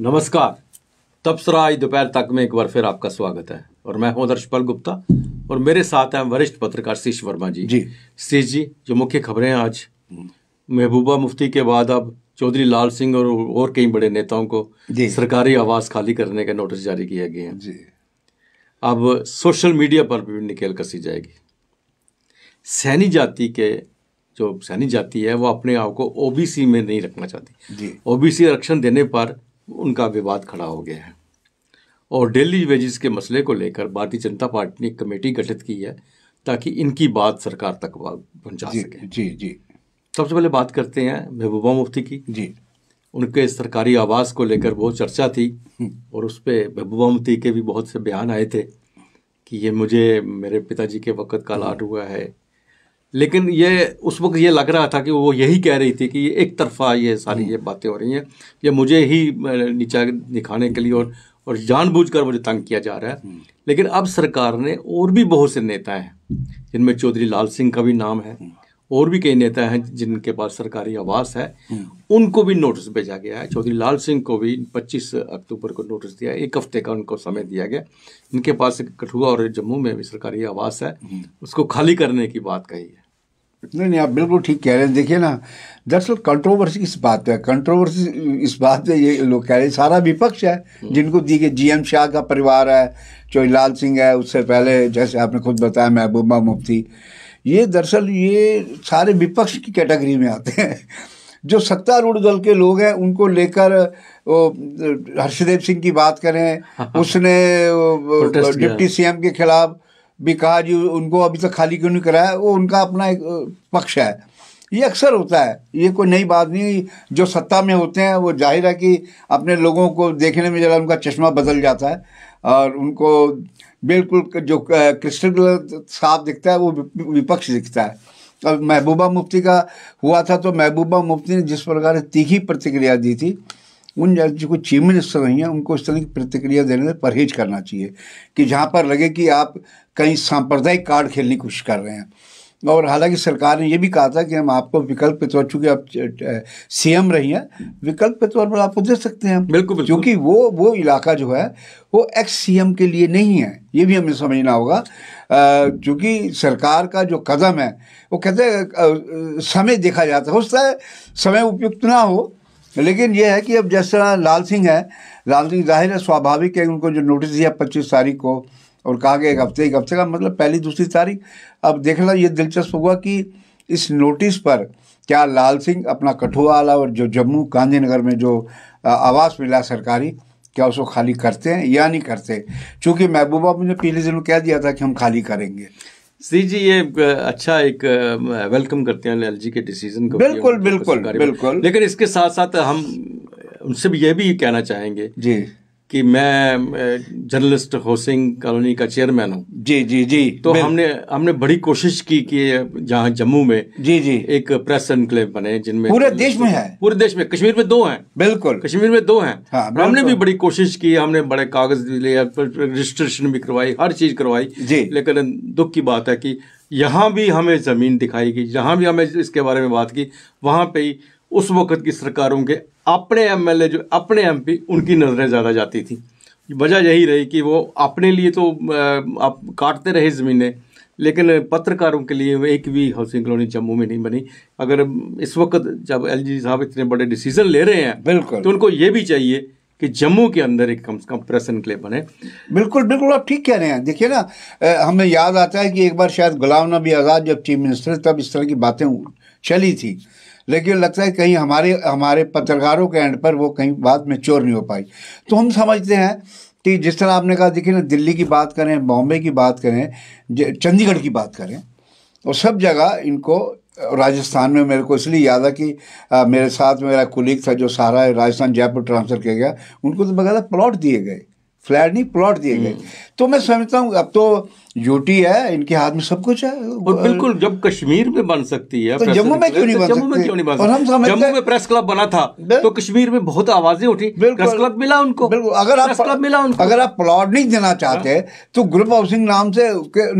नमस्कार तबसरा आज दोपहर तक में एक बार फिर आपका स्वागत है और मैं हूं दर्शपाल गुप्ता और मेरे साथ हैं वरिष्ठ पत्रकार शीश वर्मा जी जी शीश जी जो मुख्य खबरें हैं आज महबूबा मुफ्ती के बाद अब चौधरी लाल सिंह और और कई बड़े नेताओं को सरकारी आवास खाली करने के नोटिस जारी किए गए हैं जी अब सोशल मीडिया पर भी निकल कसी जाएगी सैनी जाति के जो सैनी जाति है वो अपने आप को ओबीसी में नहीं रखना चाहती ओबीसी आरक्षण देने पर उनका विवाद खड़ा हो गया है और डेली वेजेस के मसले को लेकर भारतीय जनता पार्टी ने कमेटी गठित की है ताकि इनकी बात सरकार तक पहुंचा सके जी जी तो सबसे पहले बात करते हैं महबूबा मुफ्ती की जी उनके सरकारी आवास को लेकर बहुत चर्चा थी हम्म। और उस पर महबूबा मुफ्ती के भी बहुत से बयान आए थे कि ये मुझे मेरे पिताजी के वक़्त का हम्म। लाट हुआ है लेकिन ये उस वक्त ये लग रहा था कि वो यही कह रही थी कि ये एक तरफा ये सारी ये बातें हो रही हैं ये मुझे ही नीचा दिखाने के लिए और और जानबूझकर मुझे तंग किया जा रहा है हम्म। लेकिन अब सरकार ने और भी बहुत से नेता हैं जिनमें चौधरी लाल सिंह का भी नाम है हम्म। और भी कई नेता हैं जिनके पास सरकारी आवास है हम्म। उनको भी नोटिस भेजा गया है चौधरी लाल सिंह को भी 25 अक्टूबर को नोटिस दिया एक हफ्ते का उनको समय दिया गया इनके पास कठुआ और जम्मू में भी सरकारी आवास है उसको खाली करने की बात कही है नहीं नहीं आप बिल्कुल ठीक कह रहे हैं देखिए ना दरअसल कंट्रोवर्सी इस बात पे है कंट्रोवर्सी इस बात पे ये लोग कह रहे हैं सारा विपक्ष है जिनको दी गई एम शाह का परिवार है लाल सिंह है उससे पहले जैसे आपने खुद बताया महबूबा मुफ्ती ये दरअसल ये सारे विपक्ष की कैटेगरी में आते हैं जो सत्तारूढ़ दल के लोग हैं उनको लेकर हर्षदेव सिंह की बात करें हाँ, हाँ। उसने डिप्टी सीएम के खिलाफ बेकार जो उनको अभी तक खाली क्यों नहीं कराया वो उनका अपना एक पक्ष है ये अक्सर होता है ये कोई नई बात नहीं जो सत्ता में होते हैं वो जाहिर है कि अपने लोगों को देखने में ज़रा उनका चश्मा बदल जाता है और उनको बिल्कुल जो क्रिस्टल साफ दिखता है वो विपक्ष दिखता है अब महबूबा मुफ्ती का हुआ था तो महबूबा मुफ्ती ने जिस प्रकार तीखी प्रतिक्रिया दी थी उन जो कोई चीफ मिनिस्टर रही हैं उनको इस तरह की प्रतिक्रिया देने से परहेज करना चाहिए कि जहाँ पर लगे कि आप कहीं सांप्रदायिक कार्ड खेलने की कोशिश कर रहे हैं और हालांकि सरकार ने यह भी कहा था कि हम आपको विकल्प के तौर चूँकि आप सीएम रही हैं विकल्प के तौर पर आपको दे सकते हैं बिल्कुल क्योंकि वो वो इलाका जो है वो एक्स सीएम के लिए नहीं है ये भी हमें समझना होगा क्योंकि सरकार का जो कदम है वो कहते हैं समय देखा जाता है हो सकता है समय उपयुक्त ना हो लेकिन यह है कि अब जिस तरह लाल सिंह है लाल सिंह जाहिर है स्वाभाविक है उनको जो नोटिस दिया पच्चीस तारीख को और कहा गया एक हफ्ते एक हफ्ते का मतलब पहली दूसरी तारीख अब देखना ये दिलचस्प हुआ कि इस नोटिस पर क्या लाल सिंह अपना कठुआ और जो जम्मू गांधीनगर में जो आवास मिला सरकारी क्या उसको खाली करते हैं या नहीं करते चूँकि महबूबा मुझे पिछले दिनों कह दिया था कि हम खाली करेंगे श्री जी ये अच्छा एक वेलकम करते हैं एल के डिसीजन को बिल्कुल बिल्कुल बिल्कुल लेकिन इसके साथ साथ हम उनसे भी ये भी कहना चाहेंगे जी कि मैं जर्नलिस्ट हाउसिंग कॉलोनी का चेयरमैन हूँ जी जी जी तो हमने हमने बड़ी कोशिश की कि जहाँ जम्मू में जी जी एक प्रेस एनक्लेव बने जिनमें पूरे देश में है पूरे देश में कश्मीर में दो हैं बिल्कुल कश्मीर में दो हैं हाँ, हमने भी बड़ी कोशिश की हमने बड़े कागज लिए रजिस्ट्रेशन भी करवाई हर चीज करवाई जी लेकिन दुख की बात है कि यहाँ भी हमें जमीन दिखाई गई जहाँ भी हमें इसके बारे में बात की वहाँ पे उस वक़्त की सरकारों के अपने एमएलए जो अपने एमपी उनकी नज़रें ज़्यादा जाती थी वजह यही रही कि वो अपने लिए तो आप काटते रहे ज़मीनें लेकिन पत्रकारों के लिए एक भी हाउसिंग कॉलोनी जम्मू में नहीं बनी अगर इस वक्त जब एल साहब इतने बड़े डिसीजन ले रहे हैं बिल्कुल तो उनको ये भी चाहिए कि जम्मू के अंदर एक कम से कम प्रेस लिए बने बिल्कुल बिल्कुल आप ठीक कह रहे हैं देखिए ना हमें याद आता है कि एक बार शायद गुलाम नबी आज़ाद जब चीफ मिनिस्टर तब इस तरह की बातें चली थी लेकिन लगता है कहीं हमारे हमारे पत्रकारों के एंड पर वो कहीं बात में चोर नहीं हो पाई तो हम समझते हैं कि जिस तरह आपने कहा देखिए ना दिल्ली की बात करें बॉम्बे की बात करें चंडीगढ़ की बात करें और सब जगह इनको राजस्थान में मेरे को इसलिए याद है कि आ, मेरे साथ मेरा कुलीग था जो सारा राजस्थान जयपुर ट्रांसफ़र किया गया उनको तो बकायदा प्लॉट दिए गए फ्लैट नहीं प्लॉट दिए गए हम्म। तो मैं समझता हूँ अब तो यूटी है इनके हाथ में सब कुछ है और बिल्कुल जब कश्मीर में बन सकती है तो जम्मू में तो क्यों नहीं बन सकती जम्मू में प्रेस क्लब बना था तो कश्मीर में बहुत आवाजें उठी प्रेस क्लब मिला उनको बिल्कुल अगर आप क्लब मिला उनको अगर आप प्लॉट नहीं देना चाहते हाँ। तो ग्रुप हाउसिंग नाम से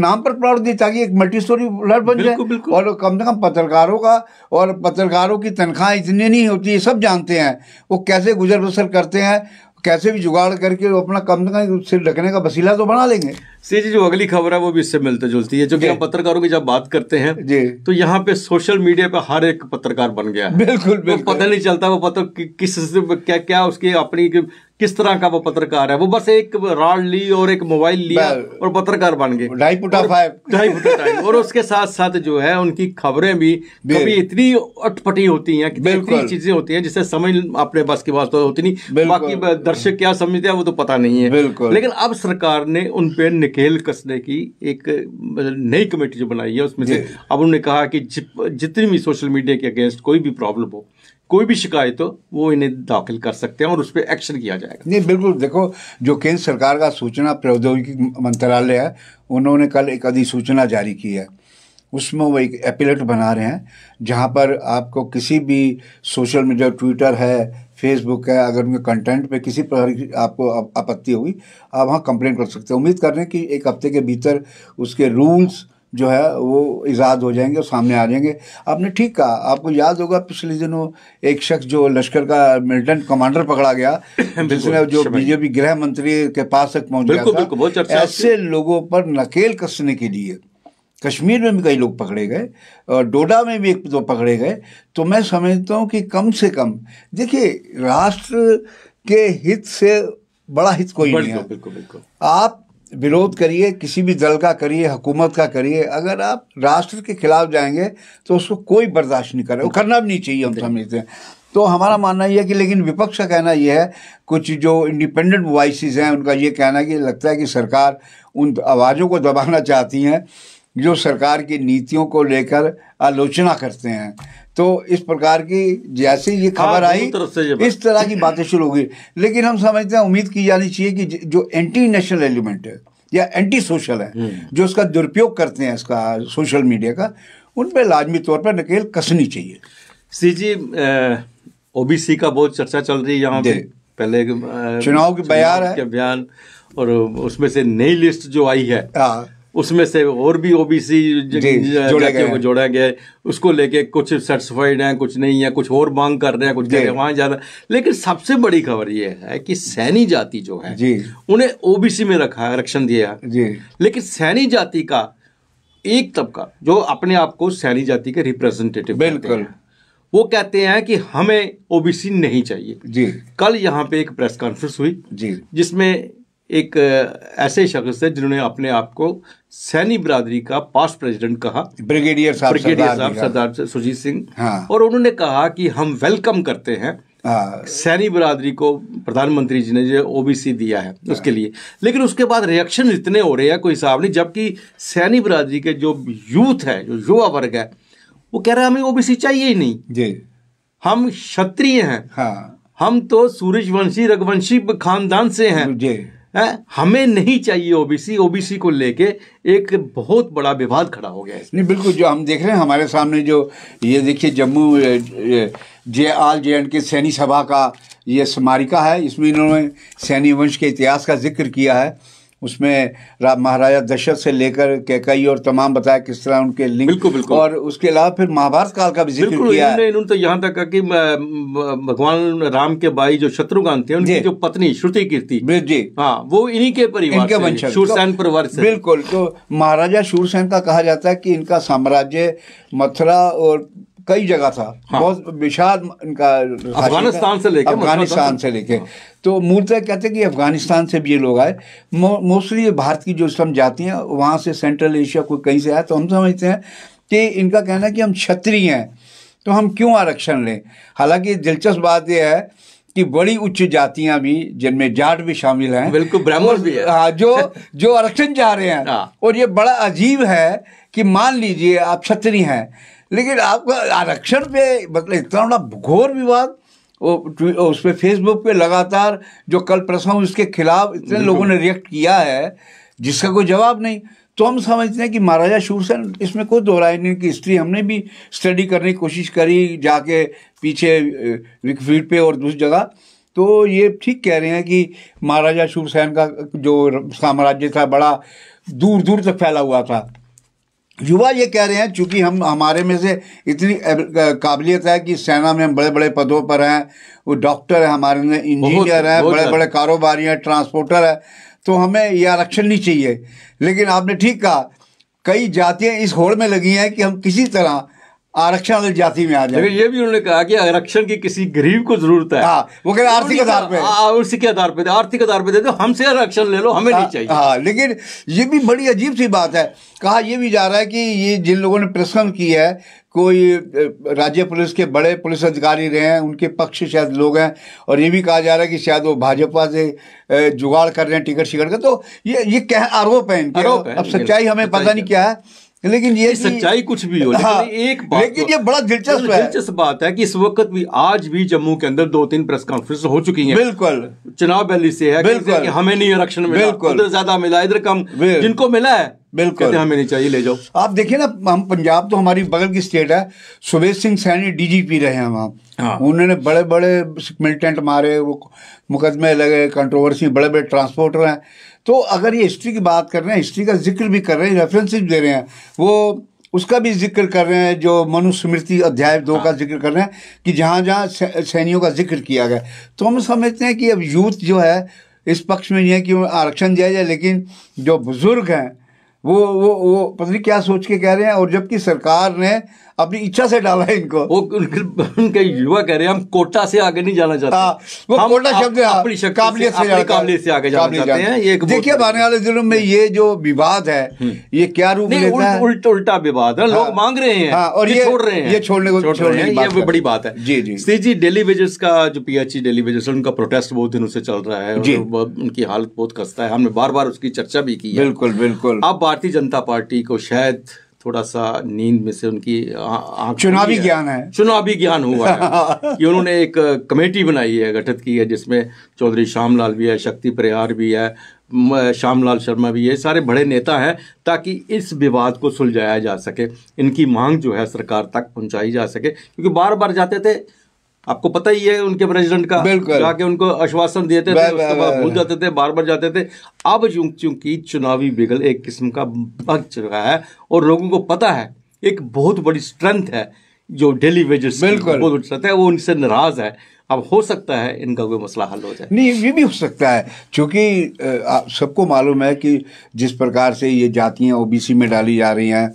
नाम पर प्लॉट दी ताकि एक मल्टी स्टोरी फ्लैट बन जाए और कम से कम पत्रकारों का और पत्रकारों की तनख्वाह इतनी नहीं होती सब जानते हैं वो कैसे गुजर बसर करते हैं कैसे भी जुगाड़ करके अपना कम से कम सिर ढकने का वसीला तो बना लेंगे सी जी जो अगली खबर है वो भी इससे मिलते जुलती है जो कि हम पत्रकारों की जब बात करते हैं जी तो यहाँ पे सोशल मीडिया पे हर एक पत्रकार बन गया है बिल्कुल, बिल्कुल। तो पता नहीं चलता वो पत्र कि, किस क्या क्या उसकी अपनी किस तरह का वो पत्रकार है वो बस एक राड ली और एक मोबाइल लिया और पत्रकार बन गए और उसके साथ साथ जो है उनकी खबरें भी कभी इतनी अटपटी होती हैं इतनी चीजें होती हैं जिसे समझ अपने बस की बात तो होती नहीं बाकी दर्शक क्या समझते हैं वो तो पता नहीं है लेकिन अब सरकार ने उनपे ढकेल कसने की एक मतलब, नई कमेटी जो बनाई है उसमें से अब उन्होंने कहा कि जितनी भी सोशल मीडिया के अगेंस्ट कोई भी प्रॉब्लम हो कोई भी शिकायत हो वो इन्हें दाखिल कर सकते हैं और उस पर एक्शन किया जाएगा नहीं बिल्कुल देखो जो केंद्र सरकार का सूचना प्रौद्योगिकी मंत्रालय है उन्होंने कल एक अधिसूचना जारी की है उसमें वो एक एपिलेट बना रहे हैं जहाँ पर आपको किसी भी सोशल मीडिया ट्विटर है फेसबुक है अगर उनके कंटेंट पे किसी प्रकार की आपको आपत्ति होगी आप वहाँ कंप्लेंट कर सकते हैं उम्मीद कर रहे हैं कि एक हफ्ते के भीतर उसके रूल्स जो है वो ईजाद हो जाएंगे और सामने आ जाएंगे आपने ठीक कहा आपको याद होगा पिछले दिनों एक शख्स जो लश्कर का मिलिटेंट कमांडर पकड़ा गया जिसने जो बीजेपी गृह मंत्री के पास तक पहुंच गया था ऐसे लोगों पर नकेल कसने के लिए कश्मीर में भी कई लोग पकड़े गए और डोडा में भी एक दो पकड़े गए तो मैं समझता हूँ कि कम से कम देखिए राष्ट्र के हित से बड़ा हित कोई नहीं है बिल्कुल बिल्कुल आप विरोध करिए किसी भी दल का करिए हुकूमत का करिए अगर आप राष्ट्र के खिलाफ जाएंगे तो उसको कोई बर्दाश्त नहीं करे करना भी नहीं चाहिए हम समझते हैं तो हमारा मानना यह है कि लेकिन विपक्ष का कहना यह है कुछ जो इंडिपेंडेंट वॉइस हैं उनका ये कहना है कि लगता है कि सरकार उन आवाज़ों को दबाना चाहती हैं जो सरकार की नीतियों को लेकर आलोचना करते हैं तो इस प्रकार की जैसे ये हाँ, खबर आई इस तरह की बातें शुरू हो गई लेकिन हम समझते हैं उम्मीद की जानी चाहिए कि जो एंटी नेशनल एलिमेंट है या एंटी सोशल है हम्म। जो उसका दुरुपयोग करते हैं इसका सोशल मीडिया का उन पर लाजमी तौर पर नकेल कसनी चाहिए सी जी ओबीसी का बहुत चर्चा चल रही है यहाँ पे पहले चुनाव के बयान है बयान और उसमें से नई लिस्ट जो आई है हाँ। उसमें से और भी ओबीसी जोड़ा गया, है उसको लेके कुछ सेटिस्फाइड हैं कुछ नहीं है कुछ और मांग कर रहे हैं कुछ कह रहे हैं लेकिन सबसे बड़ी खबर ये है कि सैनी जाति जो है उन्हें ओबीसी में रखा आरक्षण दिया लेकिन सैनी जाति का एक तबका जो अपने आप को सैनी जाति के रिप्रेजेंटेटिव बिल्कुल वो कहते हैं कि हमें ओबीसी नहीं चाहिए जी कल यहाँ पे एक प्रेस कॉन्फ्रेंस हुई जी जिसमें एक ऐसे शख्स थे जिन्होंने अपने आप को सैनी बरादरी का पास्ट प्रेसिडेंट कहा ब्रिगेडियर साहब ब्रिगेडियर साहब सरदार सुजीत सिंह हाँ। और उन्होंने कहा कि हम वेलकम करते हैं हाँ। सैनी बरादरी को प्रधानमंत्री जी ने जो ओबीसी दिया है हाँ। उसके लिए लेकिन उसके बाद रिएक्शन इतने हो रहे हैं कोई हिसाब नहीं जबकि सैनी बरादरी के जो यूथ है जो युवा वर्ग है वो कह रहे हैं हमें ओबीसी चाहिए ही नहीं जी हम क्षत्रिय हैं हाँ। हम तो सूरजवंशी रघुवंशी खानदान से हैं जी है? हमें नहीं चाहिए ओबीसी ओबीसी को लेके एक बहुत बड़ा विवाद खड़ा हो गया है नहीं बिल्कुल जो हम देख रहे हैं हमारे सामने जो ये देखिए जम्मू जे आल जे एंड के सैनी सभा का ये स्मारिका है इसमें इन्होंने सैनी वंश के इतिहास का जिक्र किया है उसमें महाराजा दशरथ से लेकर कैकई और तमाम बताया किस तरह उनके लिंग बिल्कुल बिल्कुल और उसके अलावा फिर महाभारत काल का भी जिक्र किया इन्होंने तो यहाँ तक कहा कि भगवान राम के भाई जो शत्रुघ्न थे उनकी जो पत्नी श्रुति कीर्ति जी हाँ वो इन्हीं के परिवार तो परिवार से बिल्कुल तो महाराजा शूरसेन का कहा जाता है कि इनका साम्राज्य मथुरा और कई जगह था हाँ। बहुत विषाद इनका अफगानिस्तान से लेके मतलब अफगानिस्तान से लेके हाँ। तो मूलतः कहते हैं कि अफगानिस्तान से भी ये लोग आए मोस्टली भारत की जो इसलम जाती हैं वहाँ से सेंट्रल एशिया कोई कहीं से आया तो हम समझते हैं कि इनका कहना है कि हम क्षत्रिय हैं तो हम क्यों आरक्षण लें हालांकि दिलचस्प बात यह है कि बड़ी उच्च जातियां भी जिनमें जाट भी शामिल हैं बिल्कुल ब्राह्मण भी है हाँ जो जो आरक्षण चाह रहे हैं हाँ। और ये बड़ा अजीब है कि मान लीजिए आप क्षत्रिय हैं लेकिन आपका आरक्षण पे मतलब इतना बड़ा घोर विवाद वो उस पर फेसबुक पे लगातार जो कल प्रसंग उसके खिलाफ इतने लोगों ने रिएक्ट किया है जिसका कोई जवाब नहीं तो हम समझते हैं कि महाराजा शूरसेन इसमें कोई दो राय नहीं कि हिस्ट्री हमने भी स्टडी करने की कोशिश करी जाके पीछे विकफीड पे और दूसरी जगह तो ये ठीक कह रहे हैं कि महाराजा शूरसेन का जो साम्राज्य था बड़ा दूर दूर तक फैला हुआ था युवा ये कह रहे हैं चूंकि हम हमारे में से इतनी काबिलियत है कि सेना में हम बड़े बड़े पदों पर हैं वो डॉक्टर है हमारे में इंजीनियर हैं बड़े बड़े कारोबारी हैं ट्रांसपोर्टर है तो हमें ये आरक्षण नहीं चाहिए लेकिन आपने ठीक कहा कई जातियाँ इस होड़ में लगी हैं कि हम किसी तरह आरक्षण जाति में आ जाए लेकिन ये भी उन्होंने कहा कि आरक्षण की किसी गरीब को जरूरत है हाँ, वो कह आर्थिक आधार पे उसी के आधार पे आर्थिक आधार पे दे दो हमसे आरक्षण ले लो हमें नहीं हाँ, चाहिए हाँ लेकिन ये भी बड़ी अजीब सी बात है कहा ये भी जा रहा है कि ये जिन लोगों ने प्रश्न की है कोई राज्य पुलिस के बड़े पुलिस अधिकारी रहे हैं उनके पक्ष शायद लोग हैं और ये भी कहा जा रहा है कि शायद वो भाजपा से जुगाड़ कर रहे हैं टिकट शिकट का तो ये ये कह आरोप है इनके अब सच्चाई हमें पता नहीं क्या है लेकिन ये सच्चाई कुछ भी हो हाँ, लेकिन एक बात लेकिन तो- ये बड़ा दिलचस्प है दिलचस्प बात है कि इस वक्त भी आज भी जम्मू के अंदर दो तीन प्रेस कॉन्फ्रेंस हो चुकी हैं बिल्कुल चुनाव पहली से है बिल्कुल कि हमें नहीं आरक्षण मिला बिल्कुल इधर ज्यादा मिला इधर कम जिनको मिला है बिल्कुल हमें नहीं चाहिए ले जाओ आप देखिए ना हम पंजाब तो हमारी बगल की स्टेट है सुबेश सिंह सैनी डीजीपी रहे हैं वहाँ हाँ। उन्होंने बड़े बड़े मिलिटेंट मारे वो मुकदमे लगे कंट्रोवर्सी बड़े बड़े ट्रांसपोर्टर हैं तो अगर ये हिस्ट्री की बात कर रहे हैं हिस्ट्री का जिक्र भी कर रहे हैं रेफरेंस दे रहे हैं वो उसका भी जिक्र कर रहे हैं जो मनुस्मृति अध्याय दो हाँ। का जिक्र कर रहे हैं कि जहाँ जहाँ सैनियों का जिक्र किया गया तो हम समझते हैं कि अब यूथ जो है इस पक्ष में नहीं है कि आरक्षण दिया जाए लेकिन जो बुज़ुर्ग हैं वो वो वो पता नहीं क्या सोच के कह रहे हैं और जबकि सरकार ने अपनी इच्छा से डाला है इनको वो उनके, युवा कह रहे हैं हम कोटा से आगे नहीं जाना चाहते हाँ, वो हम कोटा शब्द अपनी हाँ, काबिलियत से, आगे जाना चाहते हैं ये देखिए आने वाले दिनों में हम्म। ये जो विवाद है हम्म। ये क्या रूप लेता है उल्ट उल्टा विवाद है लोग हाँ। मांग रहे हैं और ये छोड़ रहे हैं ये छोड़ने को छोड़ रहे हैं ये बड़ी बात है जी जी सी जी डेली वेजेस का जो पीएचई डेली वेजेस है उनका प्रोटेस्ट बहुत दिनों से चल रहा है उनकी हालत बहुत खस्ता है हमने बार बार उसकी चर्चा भी की बिल्कुल बिल्कुल अब भारतीय जनता पार्टी को शायद थोड़ा सा नींद में से उनकी चुनावी ज्ञान है चुनावी ज्ञान हुआ है कि उन्होंने एक कमेटी बनाई है गठित की है जिसमें चौधरी श्यामलाल भी है शक्ति प्रयार भी है श्यामलाल शर्मा भी है सारे बड़े नेता हैं ताकि इस विवाद को सुलझाया जा सके इनकी मांग जो है सरकार तक पहुंचाई जा सके क्योंकि बार बार जाते थे आपको पता ही है उनके प्रेसिडेंट का जाके उनको आश्वासन देते थे उसके बाद भूल जाते थे बार बार जाते थे अब चूंकि चुनावी बिगल एक किस्म का भाग चुका है और लोगों को पता है एक बहुत बड़ी स्ट्रेंथ है जो डेली वेजेस बहुत स्ट्रेंथ है वो उनसे नाराज है अब हो सकता है इनका कोई मसला हल हो जाए नहीं ये भी हो सकता है क्योंकि सबको मालूम है कि जिस प्रकार से ये जातियाँ ओबीसी में डाली जा रही हैं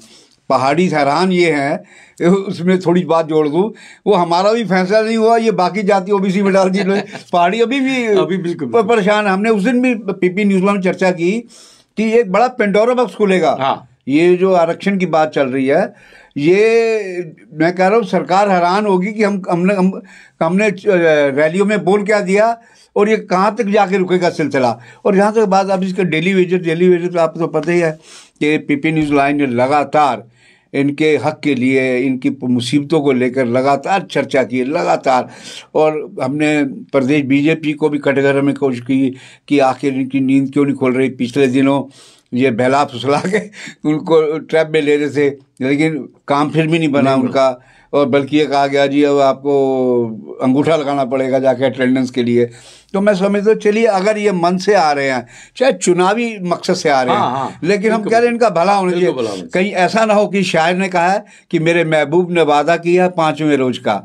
पहाड़ी हैरान ये हैं उसमें थोड़ी बात जोड़ दूँ वो हमारा भी फैसला नहीं हुआ ये बाकी जाति ओबीसी में डाल दी पहाड़ी अभी भी अभी बिल्कुल पर, परेशान हमने उस दिन भी पीपी न्यूज में चर्चा की कि एक बड़ा पेंडोरा बक्स खुलेगा हाँ ये जो आरक्षण की बात चल रही है ये मैं कह रहा हूँ सरकार हैरान होगी कि हम हमने हम, हमने रैलियों में बोल क्या दिया और ये कहाँ तक जाके रुकेगा सिलसिला और यहाँ तक बात आप इसका डेली वेजर डेली तो आपको तो पता ही है कि पीपी न्यूज़ लाइन ने लगातार इनके हक के लिए इनकी मुसीबतों को लेकर लगातार चर्चा की लगातार और हमने प्रदेश बीजेपी को भी कटघरे में कोशिश की कि आखिर इनकी नींद क्यों नहीं खोल रही पिछले दिनों ये बहला फुसला के उनको ट्रैप में ले रहे थे लेकिन काम फिर भी नहीं बना नहीं उनका और बल्कि ये कहा गया जी अब आपको अंगूठा लगाना पड़ेगा जाके अटेंडेंस के लिए तो मैं समझता हूँ चलिए अगर ये मन से आ रहे हैं चाहे चुनावी मकसद से आ रहे हाँ, हैं हाँ, हाँ, लेकिन हम कह रहे हैं इनका भला होना चाहिए कहीं ऐसा ना हो कि शायर ने कहा है कि मेरे महबूब ने वादा किया पाँचवें रोज का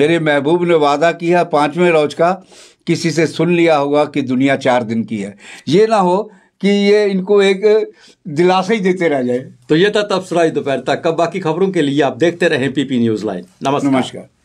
मेरे महबूब ने वादा किया पाँचवें रोज का किसी से सुन लिया होगा कि दुनिया चार दिन की है ये ना हो कि ये इनको एक दिलासा ही देते रह जाए तो ये था तबसरा दोपहर तक कब बाकी खबरों के लिए आप देखते रहें पीपी न्यूज़ लाइन नमस्कार।